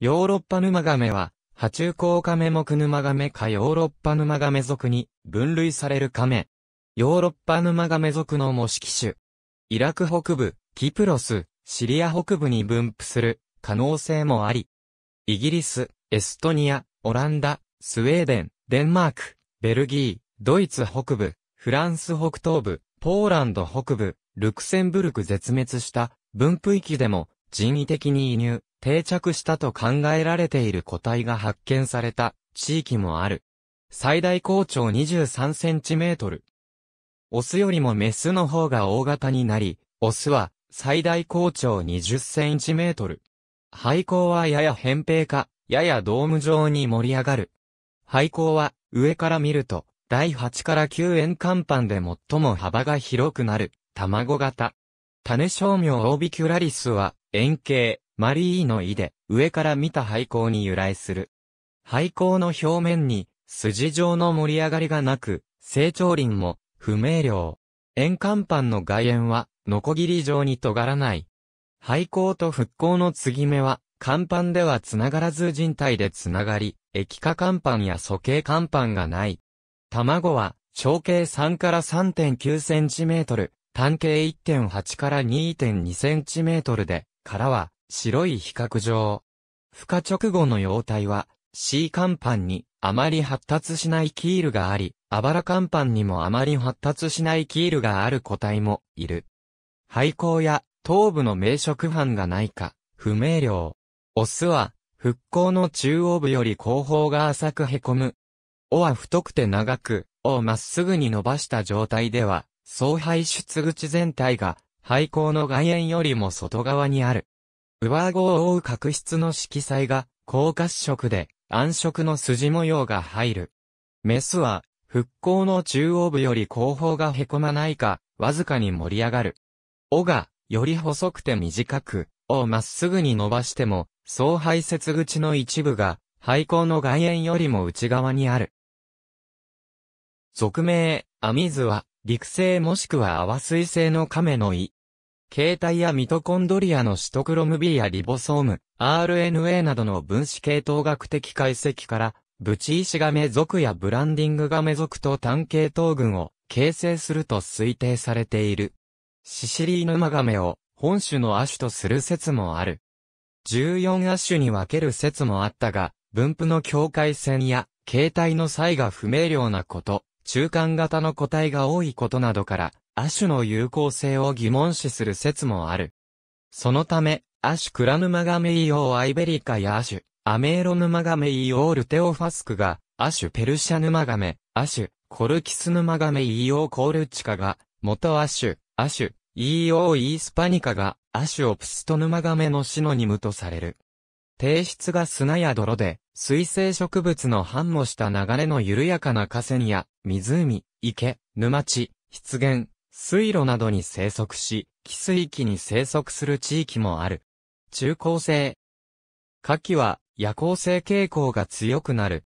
ヨーロッパヌマガメは、波中甲カメ目ヌマガメかヨーロッパヌマガメ属に分類されるカメ。ヨーロッパヌマガメ属の模式種。イラク北部、キプロス、シリア北部に分布する可能性もあり。イギリス、エストニア、オランダ、スウェーデン、デンマーク、ベルギー、ドイツ北部、フランス北東部、ポーランド北部、ルクセンブルク絶滅した分布域でも人為的に移入、定着したと考えられている個体が発見された地域もある。最大高長23センチメートル。オスよりもメスの方が大型になり、オスは最大高長20センチメートル。廃校はやや扁平化、ややドーム状に盛り上がる。廃校は上から見ると、第8から9円看板で最も幅が広くなる、卵型。種商名オービキュラリスは、円形、マリーの意で、上から見た廃校に由来する。廃校の表面に、筋状の盛り上がりがなく、成長林も、不明瞭。円環板の外縁は、ノコギリ状に尖らない。廃校と復興の継ぎ目は、甲板では繋がらず人体で繋がり、液化甲板や素形甲板がない。卵は、長径3から3.9センチメートル、単径1.8から2.2センチメートルで、殻は、白い比較上。孵化直後の幼体は、C 肝板にあまり発達しないキールがあり、あばら肝板にもあまり発達しないキールがある個体もいる。廃校や頭部の名食斑がないか、不明瞭。オスは、復興の中央部より後方が浅く凹む。尾は太くて長く、尾をまっすぐに伸ばした状態では、総排出口全体が、廃校の外縁よりも外側にある。上顎を覆う角質の色彩が、高褐色で、暗色の筋模様が入る。メスは、復興の中央部より後方が凹まないか、わずかに盛り上がる。尾が、より細くて短く、尾をまっすぐに伸ばしても、総排泄口の一部が、廃口の外縁よりも内側にある。俗名、アミズは、陸性もしくは泡水性の亀の胃、形態やミトコンドリアのシトクロム B やリボソーム、RNA などの分子系統学的解析から、ブチイシガメ族やブランディングガメ族と単系統群を形成すると推定されている。シシリーヌマガメを本種の亜種とする説もある。14亜種に分ける説もあったが、分布の境界線や形態の差異が不明瞭なこと、中間型の個体が多いことなどから、亜種の有効性を疑問視する説もある。そのため、亜種クラヌマガメイオーアイベリカや亜種、アメーロヌマガメイオールテオファスクが、亜種ペルシャヌマガメ、亜種、コルキスヌマガメイオーコールチカが、元亜種、亜種、イーオーイースパニカが、アシュオプストヌマガメのシノニムとされる。低質が砂や泥で、水生植物の繁茂した流れの緩やかな河川や、湖、池、沼地、湿原、水路などに生息し、寄水域に生息する地域もある。中高生。夏季は夜行性傾向が強くなる。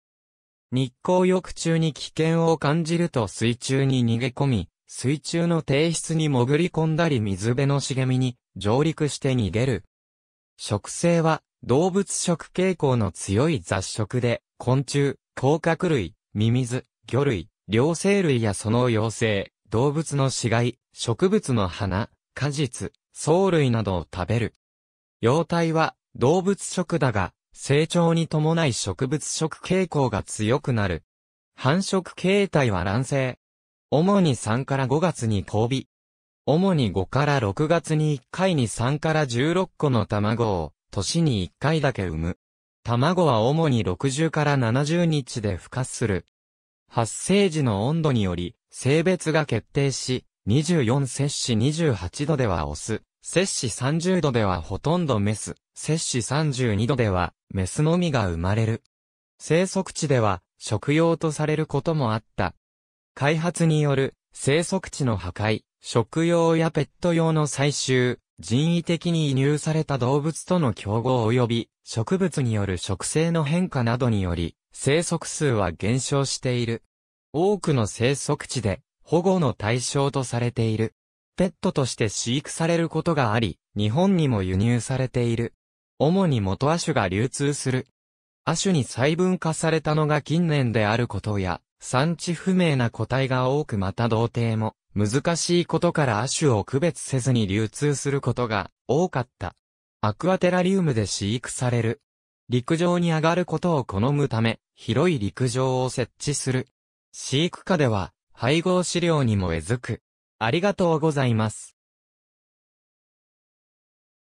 日光浴中に危険を感じると水中に逃げ込み、水中の低質に潜り込んだり水辺の茂みに上陸して逃げる。植生は動物食傾向の強い雑食で、昆虫、甲殻類、ミミズ、魚類、両生類やその幼生、動物の死骸、植物の花、果実、藻類などを食べる。幼体は動物食だが、成長に伴い植物食傾向が強くなる。繁殖形態は卵生。主に3から5月に交尾。主に5から6月に1回に3から16個の卵を年に1回だけ産む。卵は主に60から70日で孵化する。発生時の温度により、性別が決定し、24摂氏28度ではオス、摂氏30度ではほとんどメス、摂氏32度ではメスのみが生まれる。生息地では食用とされることもあった。開発による生息地の破壊、食用やペット用の採集、人為的に移入された動物との競合及び植物による植生の変化などにより生息数は減少している。多くの生息地で保護の対象とされている。ペットとして飼育されることがあり、日本にも輸入されている。主に元亜種が流通する。亜種に細分化されたのが近年であることや、産地不明な個体が多くまた同定も、難しいことから亜種を区別せずに流通することが多かった。アクアテラリウムで飼育される。陸上に上がることを好むため、広い陸上を設置する。飼育下では、配合飼料にもえずく。ありがとうございます。